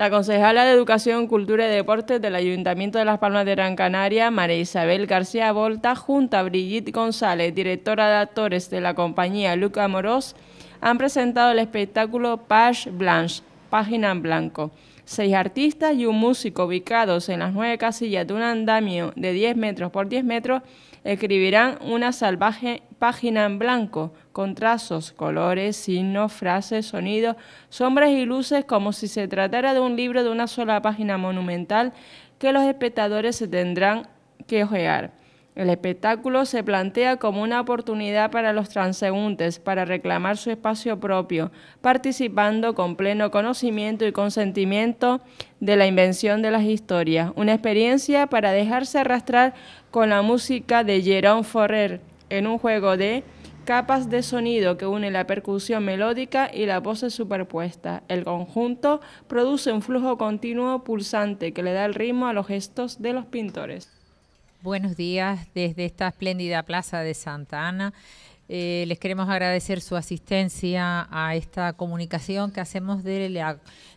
La concejala de Educación, Cultura y Deportes del Ayuntamiento de Las Palmas de Gran Canaria, María Isabel García Volta, junto a Brigitte González, directora de actores de la compañía Luca Moros, han presentado el espectáculo Page Blanche, Página en Blanco seis artistas y un músico ubicados en las nueve casillas de un andamio de 10 metros por 10 metros escribirán una salvaje página en blanco, con trazos, colores, signos, frases, sonidos, sombras y luces, como si se tratara de un libro de una sola página monumental que los espectadores se tendrán que ojear. El espectáculo se plantea como una oportunidad para los transeúntes para reclamar su espacio propio, participando con pleno conocimiento y consentimiento de la invención de las historias, una experiencia para dejarse arrastrar con la música de Jerome Forrer en un juego de capas de sonido que une la percusión melódica y la voz superpuesta. El conjunto produce un flujo continuo pulsante que le da el ritmo a los gestos de los pintores. Buenos días desde esta espléndida plaza de Santa Ana. Eh, les queremos agradecer su asistencia a esta comunicación que hacemos del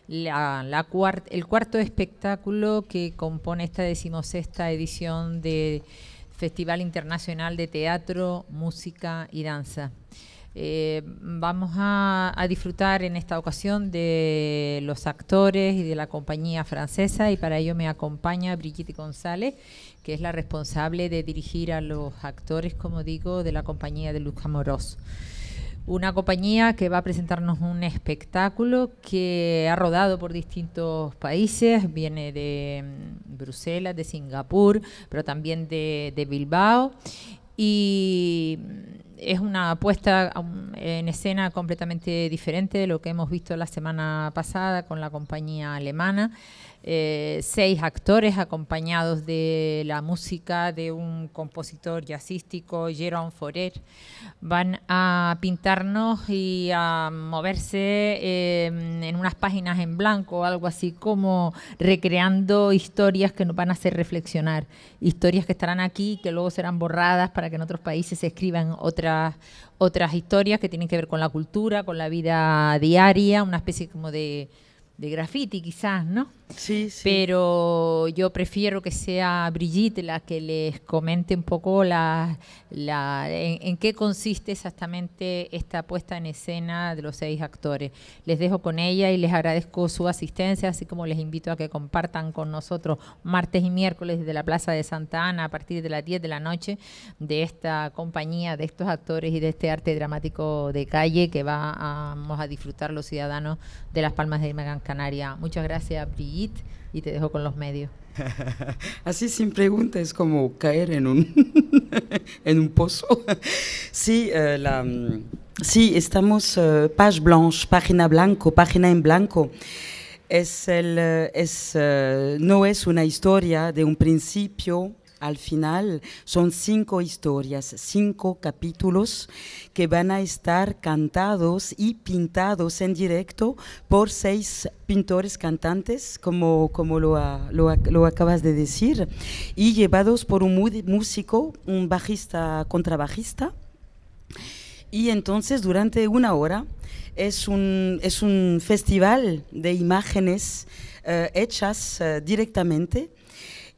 la, el cuarto espectáculo que compone esta decimosexta edición del Festival Internacional de Teatro, Música y Danza. Eh, vamos a, disfrutar en esta ocasión de los actores y de la compañía francesa y para ello me acompaña Brigitte González, que es la responsable de dirigir a los actores, como digo, de la compañía de Luz Amorós. Una compañía que va a presentarnos un espectáculo que ha rodado por distintos países, viene de mm, Bruselas, de Singapur, pero también de, de Bilbao. Y es una apuesta um, en escena completamente diferente de lo que hemos visto la semana pasada con la compañía alemana. Eh, seis actores acompañados de la música de un compositor jazzístico, Jerome Forer, van a pintarnos y a moverse em, en unas páginas en blanco, algo así como recreando historias que nos van a hacer reflexionar, historias que estarán aquí que luego serán borradas para que en otros países se escriban otras otras historias que tienen que ver con la cultura, con la vida diaria, una especie como de de graffiti quizás, ¿no? Sí, sí. Pero yo prefiero que sea Brigitte la que les comente un poco la, la en, qué consiste exactamente esta puesta en escena de los seis actores. Les dejo con ella y les agradezco su asistencia, así como les invito a que compartan con nosotros martes y miércoles desde la Plaza de Santa Ana a partir de las 10 de la noche de esta compañía, de estos actores y de este arte dramático de calle que vamos a disfrutar los ciudadanos de Las Palmas de Magán Canaria. Muchas gracias, Brigitte, y te dejo con los medios. Así sin preguntas, es como caer en un, en un pozo. Sí, eh, la, mm, sí estamos eh, page blanche, página blanco, página en blanco. Es el, eh, es, no es una historia de un principio al final son cinco historias, cinco capítulos que van a estar cantados y pintados en directo por seis pintores cantantes, como, como lo, lo, acabas de decir, y llevados por un músico, un bajista, contrabajista. Y entonces durante una hora es un, es un festival de imágenes eh, hechas eh, directamente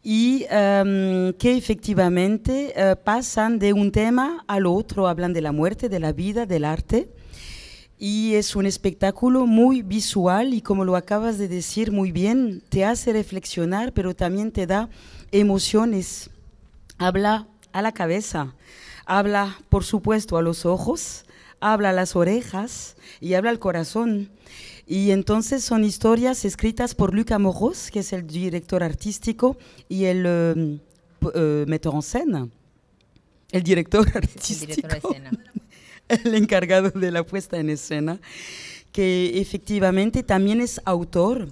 y em, que efectivamente eh, pasan de un tema al otro, hablan de la muerte, de la vida, del arte. Y es un espectáculo muy visual y como lo acabas de decir muy bien, te hace reflexionar, pero también te da emociones. Habla a la cabeza, habla por supuesto a los ojos, habla las orejas y habla el corazón. Y entonces son historias escritas por luca Amoros, que es el director artístico y el eh, eh en escena. El director artístico. El, encargado de la puesta en escena que efectivamente también es autor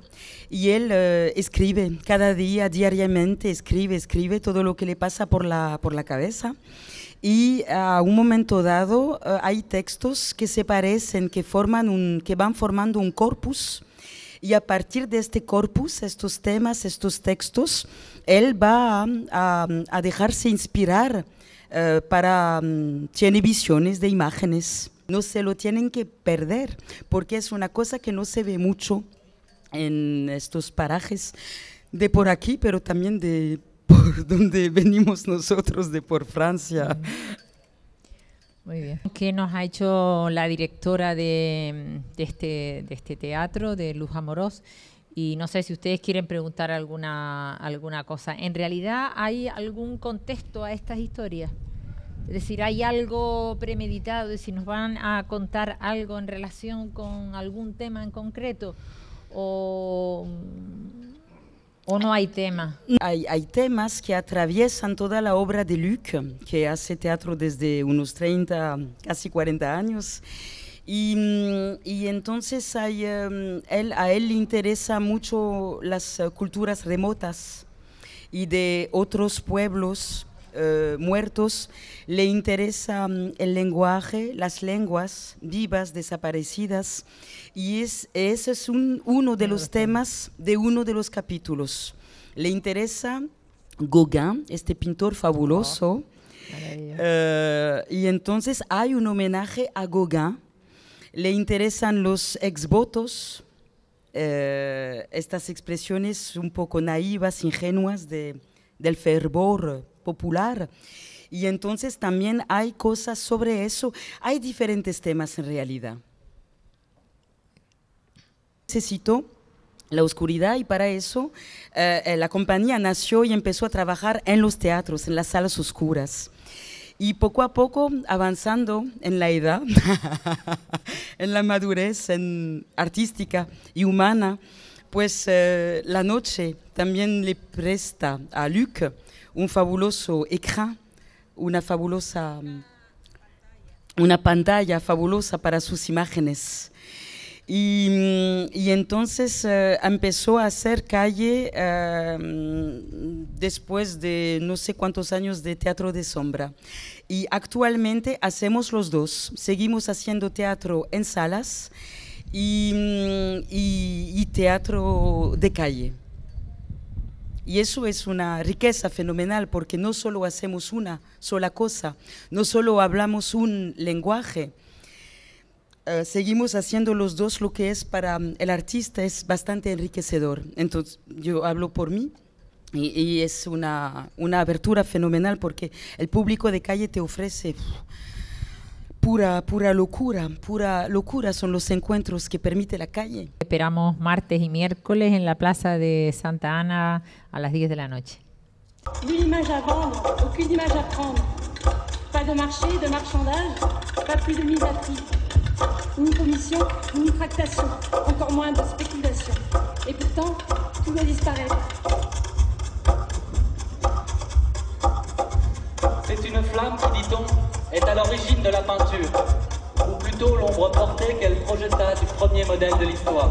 y él eh, escribe cada día, diariamente, escribe, escribe todo lo que le pasa por la, por la cabeza y a un momento dado eh, hay textos que se parecen, que, forman que van formando un corpus y a partir de este corpus, estos temas, estos textos, él va a, dejarse inspirar eh, para, mm, tiene visiones de imágenes. No se lo tienen que perder, porque es una cosa que no se ve mucho en estos parajes de por aquí, pero también de por donde venimos nosotros, de por Francia. Muy bien. ¿Qué nos ha hecho la directora de, este, de este teatro, de Luz Amorós? Y no sé si ustedes quieren preguntar alguna, alguna cosa. ¿En realidad hay algún contexto a estas historias? Es decir, ¿hay algo premeditado? Es si ¿nos van a contar algo en relación con algún tema en concreto? ¿O ¿O no hay tema? Hay, temas que atraviesan toda la obra de Luc, que hace teatro desde unos 30, casi 40 años. Mm, y, entonces hay, em, él, a él le interesa mucho las eh, culturas remotas y de otros pueblos eh, muertos, le interesa mm, el lenguaje, las lenguas vivas, desaparecidas, y es, ese es uno de los temas de uno de los capítulos. Le interesa Gauguin, este pintor fabuloso, oh, eh, y entonces hay un homenaje a Gauguin. Le interesan los exvotos, eh, estas expresiones un poco naivas, ingenuas del fervor popular. Y entonces también hay cosas sobre eso. Hay diferentes temas en realidad. Necesito la oscuridad y para eso eh, eh, la compañía nació y empezó a trabajar en los teatros, en las salas oscuras. Y poco a poco avanzando en la edad, en la madurez en artística y humana, pues eh, la noche también le presta a Luc un fabuloso ecrán, una fabulosa una pantalla fabulosa para sus imágenes. Y, mm, entonces eh, empezó a hacer calle eh, después de no sé cuántos años de teatro de sombra. Y actualmente hacemos los dos, seguimos haciendo teatro en salas Mm, y, teatro de calle. Y eso es una riqueza fenomenal porque no solo hacemos una sola cosa, no solo hablamos un lenguaje, eh, seguimos haciendo los dos lo que es para mm, el artista es bastante enriquecedor. Entonces yo hablo por mí y, es una, abertura fenomenal porque el público de calle te ofrece pura, pura locura, pura locura son los encuentros que permite la calle. Esperamos martes y miércoles en la Plaza de Santa Ana a las 10 de la noche. Ni image à vendre, aucune image à prendre. Pas de marché, de marchandage, pas plus de mise à prix. Ni commission, ni tractation, encore moins de spéculation. Et pourtant, tout va disparaître. C'est une flamme qui, dit-on, est à l'origine de la peinture, ou plutôt l'ombre portée qu'elle projeta du premier modèle de l'histoire.